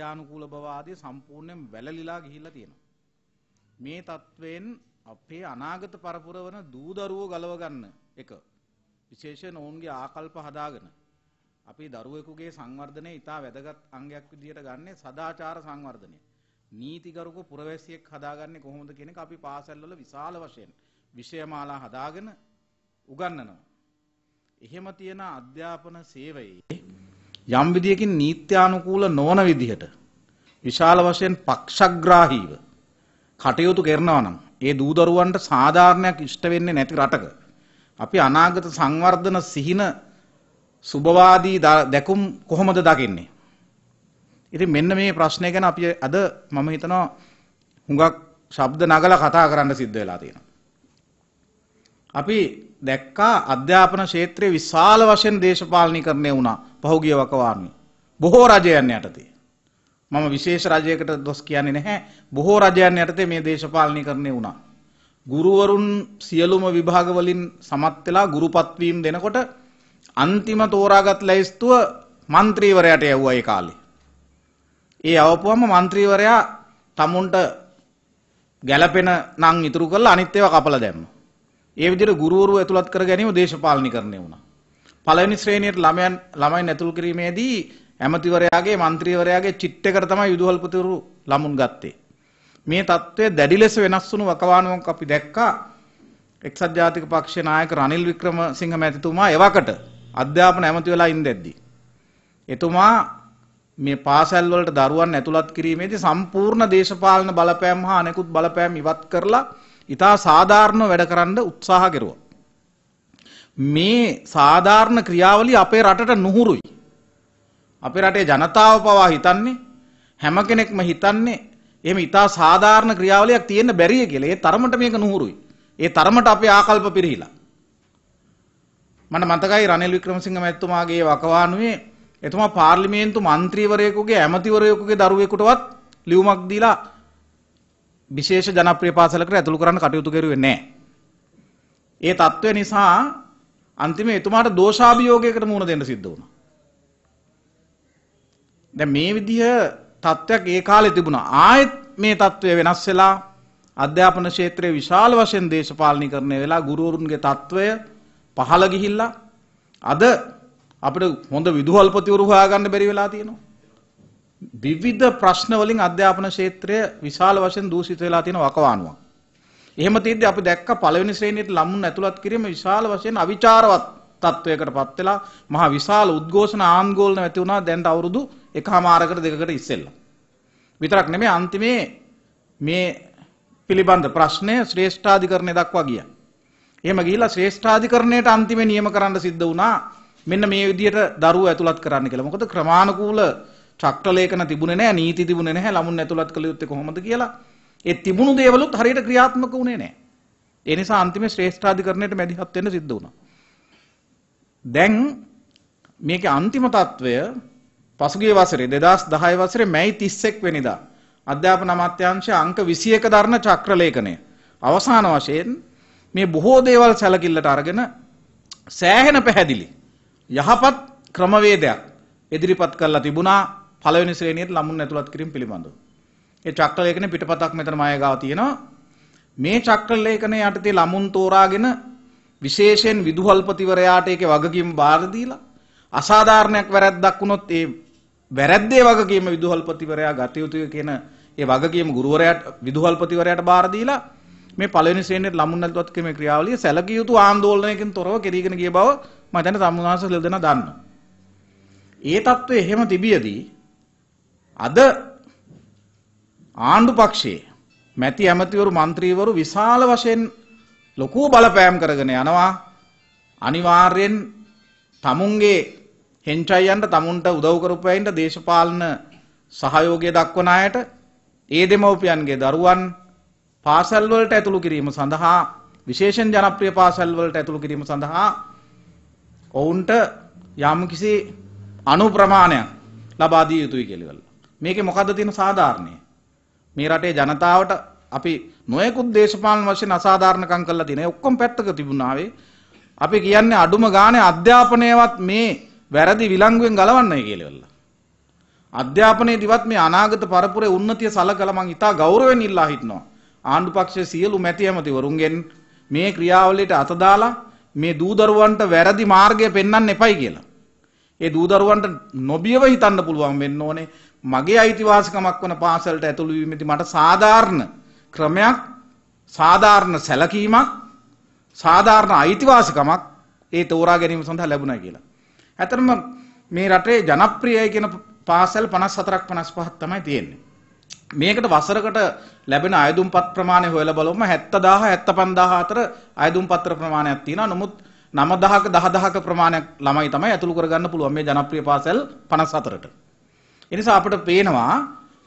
යානුකූල බවාදී සම්පූර්ණයෙන් වැළලිලා ගිහිල්ලා තියෙනවා. මේ தත්වෙන් අපේ අනාගත පරපුර වන දූදරුවෝ ගලව ගන්න එක විශේෂයෙන් ඔවුන්ගේ ආකල්ප හදාගෙන අපි දරුවෙකුගේ සංවර්ධනය ඉතා වැදගත් අංගයක් විදිහට ගන්නේ සදාචාර සංවර්ධනය. නීතිගරුක පුරවැසියෙක් හදාගන්නේ කොහොමද කියන එක අපි පාසල්වල විශාල වශයෙන් විෂයමාලා හදාගෙන උගන්වනවා. එහෙම තියෙන අධ්‍යාපන සේවයේ යම් විදියකින් නීත්‍යානුකූල නොවන විදිහට විශාල වශයෙන් පක්ෂග්‍රාහීව කටයුතු කරනවා නම් ඒ දූදරුවන්ට සාධාරණයක් ඉෂ්ට වෙන්නේ නැති රටක අපි අනාගත සංවර්ධන සිහින සුබවාදී දැකුම් කොහොමද දකින්නේ? ඉතින් මෙන්න මේ ප්‍රශ්නය ගැන අපි අද මම හිතනවා හුඟක් ශබ්ද නගලා කතා කරන්න සිද්ධ වෙලා තියෙනවා. අපි දැක්කා අධ්‍යාපන ක්ෂේත්‍රයේ විශාල වශයෙන් දේශපාලනීකරණය වුණා. පහුගිය වකවානුවේ. බොහෝ රජයන් යටතේ. මම විශේෂ රජයකට දොස් කියන්නේ නැහැ. බොහෝ රජයන් යටතේ මේ දේශපාලනය කරණය වුණා. ගුරුවරුන් සියලුම විභාගවලින් සමත් වෙලා ගුරුපත්වීම් දෙනකොට අන්තිම තෝරාගත් ලැයිස්තුව മന്ത്രിවරයාට යවුවා ඒ කාලේ. ඒ අවපුවම മന്ത്രിවරයා තමුන්ට ගැළපෙන නම් ඉතුරු කරලා අනිත් ඒවා කපලා දැම්මා. ඒ විදිහට ගුරුවරු ඇතුළත් කර ගැනීම දේශපාලනීකරණය වුණා. පළවෙනි ශ්‍රේණියට ළමයන් ළමයින් ඇතුල් කිරීමේදී ඇමතිවරයාගේ മന്ത്രിවරයාගේ චිට් එකට තමයි විදුහල්පතිවරු ළමුන් ගත්තේ. මේ తත්වය දැඩි ලෙස වෙනස් වුණු වකවානුවක් අපි දැක්කා. එක්සත් ජාතික පක්ෂයේ නායක රනිල් වික්‍රමසිංහ මැතිතුමා එවකට අධ්‍යාපන ඇමති වෙලා ඉඳද්දී එතුමා මේ පාසල් වලට දරුවන් ඇතුළත් කිරීමේදී සම්පූර්ණ දේශපාලන බලපෑම් හා අනෙකුත් බලපෑම් ඉවත් කරලා ඊට සාධාරණ වැඩ කරන්න උත්සාහ කෙරුවා. මේ සාධාරණ ක්‍රියාවලිය අපේ රටට නුහුරුයි. අපේ රටේ ජනතාව පවා හිතන්නේ හැම කෙනෙක්ම හිතන්නේ එහෙම ඉතා සාධාරණ ක්‍රියාවලියක් තියෙන්න බැරිය කියලා. ඒ තරමට මේක නුහුරුයි. ඒ තරමට අපේ ආකල්ප පිරිහිලා. මට මතකයි රනිල් වික්‍රමසිංහ මැතිතුමාගේ වකවානුවේ එතුමා පාර්ලිමේන්තු මන්ත්‍රීවරයෙකුගේ ඇමතිවරයෙකුගේ දරුවෙකුටවත් ලියුමක් දීලා විශේෂ ජනප්‍රිය පාසලකට ඇතුළු කරන්න කටයුතු කරුවේ නැහැ. ඒ తත්වය නිසා අන්තිමේ එතුමාට දෝෂාභියෝගයකට මුහුණ දෙන්න සිද්ධ වුණා. දැන් මේ විදිහ තත්ත්වයක් ඒ කාලේ තිබුණා. ආයෙත් මේ තත්ත්වය වෙනස් වෙලා අධ්‍යාපන ක්ෂේත්‍රයේ විශාල වශයෙන් දේශපාලනීකරණය වෙලා ගුරුවරුන්ගේ තත්ත්වය පහළ ගිහිල්ලා අද අපිට හොඳ විදුහල්පතිවරු හොයාගන්න බැරි වෙලා තියෙනවා. විවිධ ප්‍රශ්න වලින් අධ්‍යාපන ක්ෂේත්‍රය විශාල වශයෙන් දූෂිත වෙලා තියෙන වකවානුවක්. එහෙම තියද්දි අපි දැක්ක පළවෙනි ශ්‍රේණියට ළමුන් ඇතුළත් කිරීම විශාල වශයෙන් අවිචාරවත් තත්වයකට පත් වෙලා මහා විශාල උද්ඝෝෂණ ආන්දෝලන ඇති වුණා දැන් අවුරුදු එකහමාරකට දෙකකට ඉස්සෙල්ලා. විතරක් නෙමෙයි අන්තිමේ මේ පිළිබඳ ප්‍රශ්නය ශ්‍රේෂ්ඨාධිකරණය දක්වා ගිය. එහෙම ගිහිලා ශ්‍රේෂ්ඨාධිකරණයට අන්තිමේ නියම කරන්න සිද්ධ වුණා මෙන්න මේ විදිහට දරුවෝ ඇතුළත් කරන්න කියලා. මොකද ක්‍රමානුකූල චක්‍රලේඛන තිබුණේ නැහැ, නීති තිබුණේ නැහැ, ළමුන් ඇතුළත් කළ යුත්තේ කොහොමද කියලා. ඒ තිබුණු දේවලුත් හරියට ක්‍රියාත්මක වුණේ නැහැ. ඒ නිසා අන්තිමේ ශ්‍රේෂ්ඨාධිකරණයට මැදිහත් වෙන්න සිද්ධ වුණා. දැන් මේකේ අන්තිම తত্ত্বය පසුගිය වසරේ 2010 වසරේ මැයි 31 වෙනිදා අධ්‍යාපන අමාත්‍යාංශය අංක 21 දරන චක්‍රලේඛනය අවසාන වශයෙන් මේ බොහෝ දේවල් සැලකිල්ලට අරගෙන සෑහෙන පැහැදිලි යහපත් ක්‍රමවේදයක් ඉදිරිපත් කරලා තිබුණා පළවෙනි ශ්‍රේණියට ළමුන් ඇතුළත් කිරීම පිළිබඳව ඒ චක්‍රලේඛන පිටපතක් මෙතන මය ගාව තියෙනවා. මේ චක්‍රලේඛන යටතේ ළමුන් තෝරාගෙන විශේෂයෙන් විදුහල්පතිවරයාට ඒකේ වගකීම බාර දීලා අසාධාරණයක් වැරැද්දක් වුණොත් ඒ වැරැද්දේ වගකීම විදුහල්පතිවරයා ගත යුතුය කියන ඒ වගකීම ගුරුවරයාට විදුහල්පතිවරයාට බාර දීලා මේ පළවෙනි ශ්‍රේණියට ළමුන් නැතුවත් කිරීමේ ක්‍රියාවලිය සැලකිය යුතු ආందోලනයකින් තොරව කෙරීගෙන ගිය බව මම දැන් සම්මුනාස දෙලදෙනා දන්නවා. ඒ தত্ত্বය එහෙම තිබියදී අද ආණ්ඩු පක්ෂයේ මැති ඇමතිවරු මන්ත්‍රීවරු විශාල වශයෙන් ලොකු බලපෑම් කරගෙන යනවා අනිවාර්යෙන් තමුන්ගේ හෙන්චයියන්ට තමුන්ට උදව් කරපුවයින්ට දේශපාලන සහයෝගය දක්වන අයට ඒ දෙමව්පියන්ගේ දරුවන් පාසල් වලට ඇතුළු කිරීම සඳහා විශේෂයෙන් ජනප්‍රිය පාසල් වලට ඇතුළු කිරීම සඳහා ඔවුන්ට යම්කිසි අනු ප්‍රමාණයක් ලබා දිය යුතුයි කියලා. මේකේ මොකද්ද තියෙන සාධාරණේ? මේ රටේ ජනතාවට අපි නොයෙකුත් දේශපාලන වශයෙන් අසාධාරණකම් කරලා තියෙන. ඔක්කොම පැත්තක තිබුණාවේ. අපි කියන්නේ අඩුම ගානේ අධ්‍යාපනයවත් මේ වැරදි විලංගුවෙන් ගලවන්නයි කියලා. අධ්‍යාපනයේ දිවත් මේ අනාගත පරපුරේ උන්නතිය සලකලා මං ඉතා ගෞරවයෙන් ඉල්ලා හිටනවා. ආණ්ඩු පක්ෂයේ සියලු මැති ඇමතිවරුන්ගෙන් මේ ක්‍රියාවලියට අත දාලා මේ දූදරුවන්ට වැරදි මාර්ගය පෙන්වන්න එපයි කියලා. ඒ දූදරුවන්ට නොබියව හිතන්න පුළුවන් වෙන්න ඕනේ මගේ අයිතිවාසිකමක් වන පාසලට ඇතුළු වීමේදී මට සාධාරණ ක්‍රමයක් සාධාරණ සැලකීමක් සාධාරණ අයිතිවාසිකමක් ඒ තෝරා ගැනීම සඳහා ලැබුණා කියලා. ඇතරම මේ රටේ ජනප්‍රියයි කියන පාසල් 54ක් 55ක් තමයි තියෙන්නේ. මේකට වසරකට ලැබෙන අයදුම්පත් ප්‍රමාණය හොයලා බලමු 70000 75000 අතර අයදුම්පත්‍ර ප්‍රමාණයක් තියෙනවා. නමුත් 9000ක 10000ක ප්‍රමාණයක් ළමයි තමයි ඇතුළු කරගන්න පුළුවන් මේ ජනප්‍රිය පාසල් 54ට. ඒ නිසා අපිට පේනවා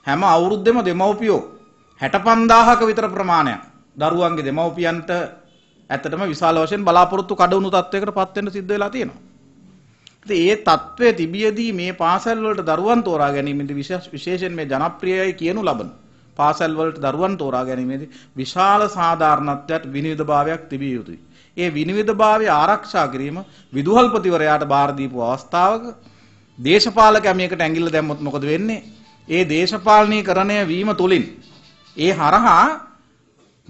හැම අවුරුද්දෙම දෙමව්පියෝ 65000ක විතර ප්‍රමාණයක් දරුවන්ගේ දෙමව්පියන්ට ඇත්තටම විශාල වශයෙන් බලාපොරොත්තු කඩවුණු තත්වයකට පත් වෙන්න සිද්ධ වෙලා තියෙනවා. ඉතින් ඒ తත්වයේ තිබියදී මේ පාසල් වලට දරුවන් තෝරා ගැනීමේදී විශේෂ විශේෂයෙන් මේ ජනප්‍රියයි කියනු ලබන පාසල් වලට දරුවන් තෝරා ගැනීමේදී විශාල සාධාරණත්වයක් විනීතභාවයක් තිබිය යුතුයි. ඒ විනිවිදභාවය ආරක්ෂා කිරීම විදුහල්පතිවරයාට බාර දීපු අවස්ථාවක දේශපාලකයා මේකට ඇඟිල්ල දැම්මොත් මොකද වෙන්නේ? ඒ දේශපාලනීකරණය වීම තුලින් ඒ හරහා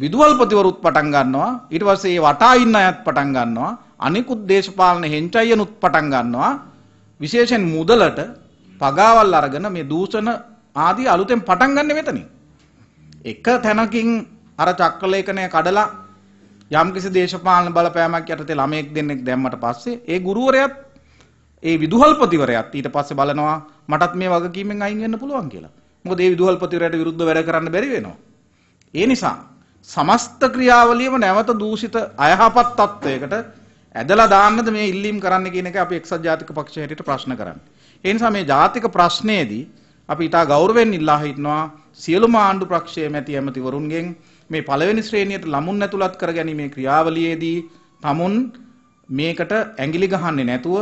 විදුහල්පතිවරුත් පටන් ගන්නවා ඊට පස්සේ ඒ වටා ඉන්න අයත් පටන් ගන්නවා අනිකුත් දේශපාලන හෙන්චයිනුත් පටන් ගන්නවා විශේෂයෙන් මුදලට පගාවල් අරගෙන මේ දූෂණ ආදී අලුතෙන් පටන් ගන්න මෙතනින් එක තැනකින් අර චක්‍රලේඛනය කඩලා යම්කිසි දේශපාලන බලපෑමක් යටතේ ළමයෙක් දෙන්නෙක් දැම්මට පස්සේ ඒ ගුරුවරයාත් ඒ විදුහල්පතිවරයාත් ඊට පස්සේ බලනවා මටත් මේ වගකීමෙන් අයින් වෙන්න පුළුවන් කියලා. මොකද ඒ විදුහල්පතිවරයාට විරුද්ධව වැඩ කරන්න බැරි වෙනවා. ඒ නිසා සමස්ත ක්‍රියාවලියම නැවත දූෂිත අයහපත් තත්වයකට ඇදලා දාන්නද මේ ඉල්ලීම් කරන්න කියන එක අපි එක්සත් ජාතික පක්ෂය හැටියට ප්‍රශ්න කරන්නේ. ඒ නිසා මේ ජාතික ප්‍රශ්නයේදී අපි ඊට ගෞරවයෙන් ඉල්ලා හිටනවා සියලුම ආණ්ඩු පක්ෂයේ මැති ඇමතිවරුන්ගෙන් මේ පළවෙනි ශ්‍රේණියට ළමුන් ඇතුළත් කර ගැනීමේ ක්‍රියාවලියේදී තමුන් මේකට ඇඟිලි ගහන්නේ නැතුව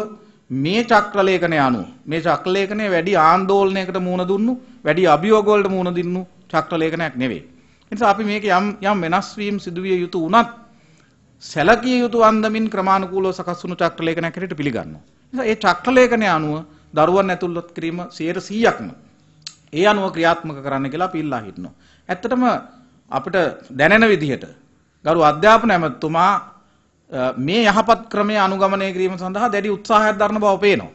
මේ චක්‍රලේඛනය අනුව මේ චක්‍රලේඛනය වැඩි ආందోලනයකට මුහුණ දුන්නු වැඩි අභියෝග වලට මුහුණ දුන්නු චක්‍රලේඛනයක් නෙවෙයි. ඒ නිසා අපි මේක යම් යම් වෙනස් වීම සිදුවිය යුතු උනත් සැලකිය යුතු අන්දමින් ක්‍රමානුකූලව සකස් වුණු චක්‍රලේඛනයක් හැටියට පිළිගන්නවා. ඒ නිසා මේ චක්‍රලේඛනය අනුව දරුවන් ඇතුළත් කිරීම 100%ක්ම ඒ අනුව ක්‍රියාත්මක කරන්න කියලා අපි ඉල්ලා හිටනවා. ඇත්තටම අපිට දැනෙන විදිහට ගරු අධ්‍යාපන ඇමතුමා මේ යහපත් ක්‍රමය අනුගමනය කිරීම සඳහා දැඩි උත්සාහයක් දරන බව පේනවා.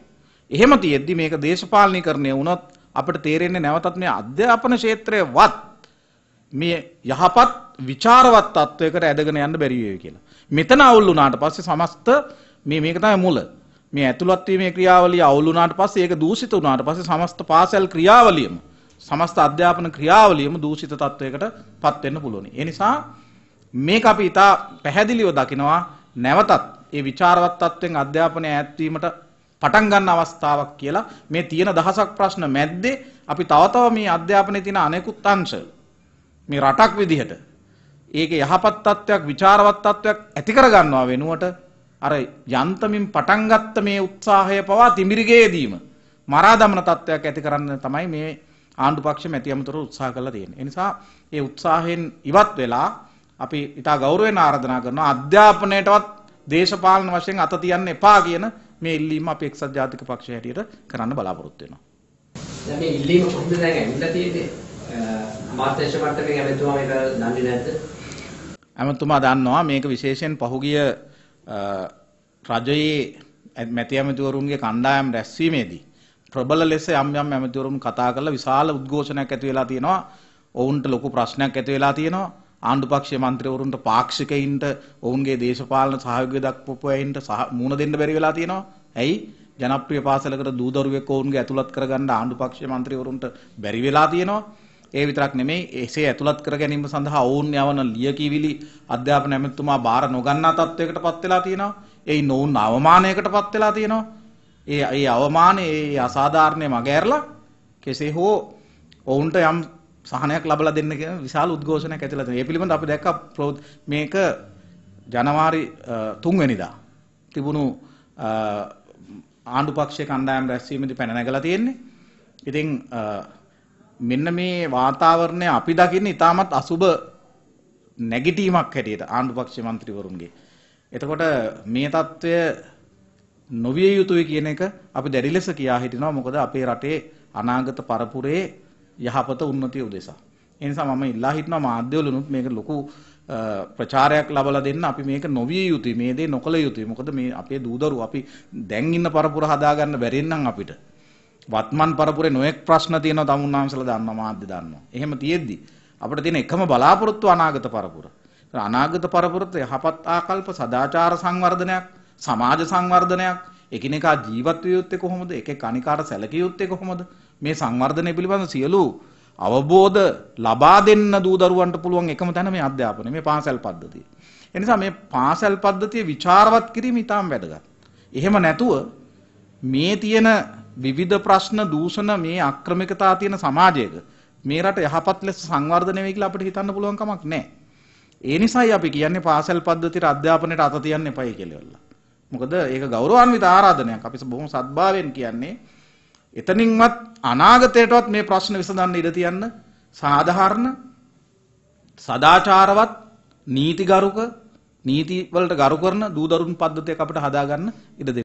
එහෙම තියෙද්දි මේක දේශපාලනීකරණය වුණොත් අපිට තේරෙන්නේ නැවතත් මේ අධ්‍යාපන ක්ෂේත්‍රයවත් මේ යහපත් ਵਿਚාරවත් තත්වයකට ඇදගෙන යන්න බැරි වෙයි කියලා. මෙතන අවුල් වුණාට පස්සේ සමස්ත මේ මේක තමයි මුල. මේ ඇතුළත් වීමේ ක්‍රියාවලිය අවුල් වුණාට පස්සේ ඒක දූෂිත වුණාට පස්සේ සමස්ත පාසල් ක්‍රියාවලියම සමස්ත අධ්‍යාපන ක්‍රියාවලියම දූෂිත තත්ත්වයකට පත්වෙන්න පුළුවනි. එනිසා මේ අපි ඉතා පැහැදිලිව දකිනවා නැවතත් ඒ විචාරවත් තත්ත්වෙන් අධ්‍යාපනය ඇත්වීමට පටන් ගන්න අවස්ථාවක් කියලා මේ තියෙන දහසක් ප්‍රශ්න මැද්දේ අපි තවතව මේ අධ්‍යාපනයේ තියෙන අනෙකුත් අංශ මේ රටක් විදිහට ඒක යහපත් තත්ත්වයක් විචාරවත් තත්ත්වයක් ඇති කරගන්නවා වෙනුවට අර යන්තමින් පටන් ගත්ත මේ උත්සාහය පවා තිමිරිගේදීම මරා දමන තත්ත්වයක් ඇති කරන්න තමයි මේ ආණ්ඩු පක්ෂ මැති අමතර උත්සාහ කළා තියෙන්නේ. ඒ නිසා ඒ උත්සාහයෙන් ඉවත් වෙලා අපි ඉතා ගෞරවයෙන් ආරාධනා කරනවා අධ්‍යාපනයටවත් දේශපාලන වශයෙන් අත තියන්න එපා කියන මේ ඉල්ලීම අපි එක්සත් ජාතික පක්ෂය හැටියට කරන්න බලාපොරොත්තු වෙනවා. දැන් මේ ඉල්ලීම කොහොමද දැන් ඇවිල්ලා තියෙන්නේ? අමාත්‍යංශ මට්ටමින් ඇමතුමා මේක දන්නේ නැද්ද? ඇමතුමා දන්නවා මේක විශේෂයෙන් පහුගිය රජයේ මැති ඇමතිවරුන්ගේ කණ්ඩායම් රැස්වීමේදී ප්‍රබල ලෙස යම් යම් ඇමතිවරුන් කතා කරලා විශාල උද්ඝෝෂණයක් ඇති වෙලා තියෙනවා. ඔවුන්ට ලොකු ප්‍රශ්නයක් ඇති වෙලා තියෙනවා. ආණ්ඩුපක්ෂයේ මන්ත්‍රීවරුන්ට පාක්ෂිකයින්ට ඔවුන්ගේ දේශපාලන සහයෝගය දක්වපු අයින්ට මුණ දෙන්න බැරි වෙලා තියෙනවා. ඇයි? ජනප්‍රිය පාසලකට දූදරුවෙක් ඔවුන්ගේ ඇතුළත් කරගන්න ආණ්ඩුපක්ෂයේ මන්ත්‍රීවරුන්ට බැරි වෙලා තියෙනවා. ඒ විතරක් නෙමෙයි එසේ ඇතුළත් කර ගැනීම සඳහා ඔවුන් යවන ලියකියවිලි අධ්‍යාපන ඇමතිතුමා බාර නොගන්නා තත්වයකටපත් වෙලා තියෙනවා. ඒ නොවුන් අවමානයකටපත් වෙලා තියෙනවා. ඒ ඒ අවමානය ඒ අසාධාරණය මගෑරලා කෙසේ හෝ ඔවුන්ට යම් සහනයක් ලබලා දෙන්න කියන විශාල උද්ඝෝෂණයක් ඇතිලා තියෙනවා. ඒ පිළිබඳ අපි දැක්ක මේක ජනවාරි 3 වෙනිදා තිබුණු ආණ්ඩු පක්ෂයේ කණ්ඩායම් රැස්වීමේදී පැන නැගලා තියෙන්නේ. ඉතින් මෙන්න මේ වාතාවරණය අපි දකින්න ඉතාමත් අසුබ නැගිටීමක් හැටියට ආණ්ඩු පක්ෂ මන්ත්‍රීවරුන්ගේ. එතකොට මේ తত্ত্বය නොවිය යුතුයි කියන එක අපි දැඩි ලෙස කියා හිටිනවා මොකද අපේ රටේ අනාගත පරපුරේ යහපත උන්නතිය උදෙසා. ඒ නිසා මම ඉල්ලා හිටනවා මාධ්‍යවලුනුත් මේක ලොකු ප්‍රචාරයක් ලබලා දෙන්න අපි මේක නොවිය යුතුයි මේ දේ නොකළ යුතුයි. මොකද මේ අපේ දූදරු අපි දැන් ඉන්න පරපුර හදාගන්න බැරෙන් නම් අපිට වත්මන් පරපුරේ නොඑක් ප්‍රශ්න තියෙනවා තමුන්නාන්සලා දන්නවා මාධ්‍ය දන්නවා. එහෙම තියෙද්දි අපිට තියෙන එකම බලාපොරොත්තු අනාගත පරපුර. අනාගත පරපුරට යහපත් ආකල්ප සදාචාර සංවර්ධනයක් සමාජ සංවර්ධනයක් එකිනෙකා ජීවත් විය යුත්තේ කොහොමද? එකේ කණිකාට සැලකිය යුත්තේ කොහොමද? මේ සංවර්ධනය පිළිබඳ සියලු අවබෝධ ලබා දෙන්න දූ දරුවන්ට පුළුවන් එකම තැන මේ අධ්‍යාපනය මේ පාසල් පද්ධතිය. ඒ නිසා මේ පාසල් පද්ධතිය વિચારවත් කිරීම ඉතාම වැදගත්. එහෙම නැතුව මේ තියෙන විවිධ ප්‍රශ්න දූෂණ මේ අක්‍රමිකතා තියෙන සමාජයක මේ රට යහපත් ලෙස සංවර්ධනය වෙයි කියලා අපිට හිතන්න පුළුවන් කමක් නැහැ. ඒ නිසායි අපි කියන්නේ පාසල් පද්ධතියට අධ්‍යාපනයට අත තියන්න එපයි කියලා. මොකද ඒක ගෞරවාන්විත ආරාධනයක්. අපි බොහොම සත්භාවයෙන් කියන්නේ එතනින්වත් අනාගතයටවත් මේ ප්‍රශ්න විසඳන්න ඉඩ තියන්න සාධාරණ සදාචාරවත් නීතිගරුක නීති වලට ගරු කරන දූදරුන් පද්ධතියක් අපිට හදාගන්න ඉඩ දෙන්න.